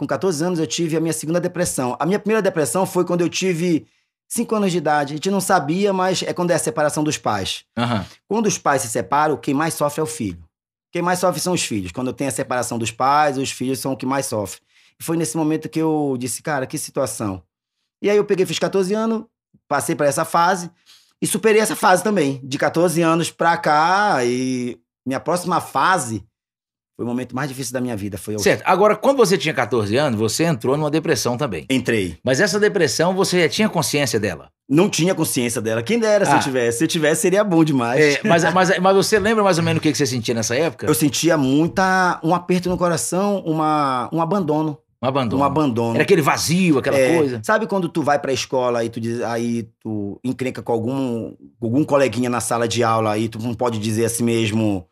com 14 anos eu tive a minha segunda depressão. A minha primeira depressão foi quando eu tive 5 anos de idade. A gente não sabia, mas é quando é a separação dos pais. Uhum. Quando os pais se separam, quem mais sofre é o filho. Quem mais sofre são os filhos. Quando tem a separação dos pais, os filhos são o que mais sofre. E foi nesse momento que eu disse, cara, que situação. E aí eu peguei, fiz 14 anos, passei para essa fase e superei essa fase também, de 14 anos para cá. E minha próxima fase foi o momento mais difícil da minha vida. Foi hoje. Certo. Agora, quando você tinha 14 anos, você entrou numa depressão também. Entrei. Mas essa depressão, você já tinha consciência dela? Não tinha consciência dela. Quem dera se ah. eu tivesse. Se eu tivesse, seria bom demais. É, mas, mas, mas você lembra mais ou menos o que você sentia nessa época? Eu sentia muita. um aperto no coração, uma, um abandono. Um abandono. Um abandono. Era aquele vazio, aquela é, coisa. Sabe quando tu vai pra escola e tu diz, aí tu encrenca com algum, algum coleguinha na sala de aula e tu não pode dizer assim mesmo,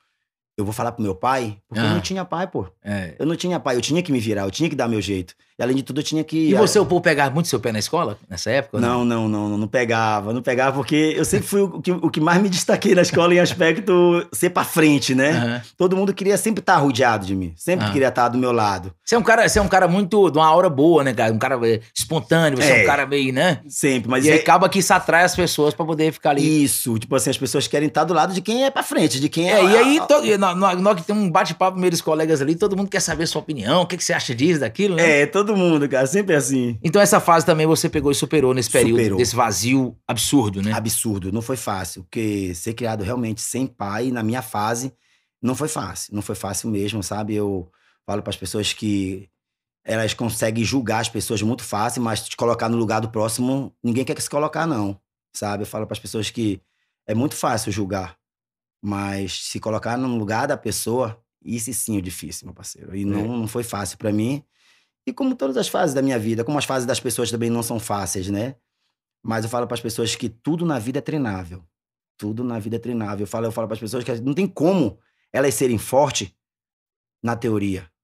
eu vou falar pro meu pai, porque ah. eu não ah. tinha pai, pô. É. Eu não tinha pai, eu tinha que me virar, eu tinha que dar meu jeito. E além de tudo, eu tinha que. E você, o povo pegava muito seu pé na escola nessa época? Não, não, não, não, não pegava, não pegava, porque eu sempre fui o que, o que mais me destaquei na escola em aspecto ser pra frente, né? Uhum. Todo mundo queria sempre estar tá rodeado de mim, sempre uhum. queria estar tá do meu lado. Você é um cara, você é um cara muito de uma aura boa, né, cara? Um cara eh, espontâneo, você é, é um cara meio, né? Sempre, mas e é... acaba que isso atrai as pessoas para poder ficar ali. Isso, tipo assim, as pessoas querem estar tá do lado de quem é para frente, de quem é. é e aí, na hora que tem um bate-papo com meus colegas ali, todo mundo quer saber sua opinião, o que, que você acha disso, daquilo, né? É, todo todo mundo, cara. Sempre assim. Então essa fase também você pegou e superou nesse período, desse vazio absurdo, né? Absurdo. Não foi fácil. Porque ser criado realmente sem pai, na minha fase, não foi fácil. Não foi fácil mesmo, sabe? Eu falo para as pessoas que elas conseguem julgar as pessoas muito fácil, mas te colocar no lugar do próximo, ninguém quer que se colocar, não. Sabe? Eu falo para as pessoas que é muito fácil julgar, mas se colocar no lugar da pessoa, isso sim é difícil, meu parceiro. E é. não, não foi fácil para mim. E como todas as fases da minha vida, como as fases das pessoas também não são fáceis, né? Mas eu falo para as pessoas que tudo na vida é treinável. Tudo na vida é treinável. Eu falo, eu falo para as pessoas que não tem como elas serem fortes na teoria.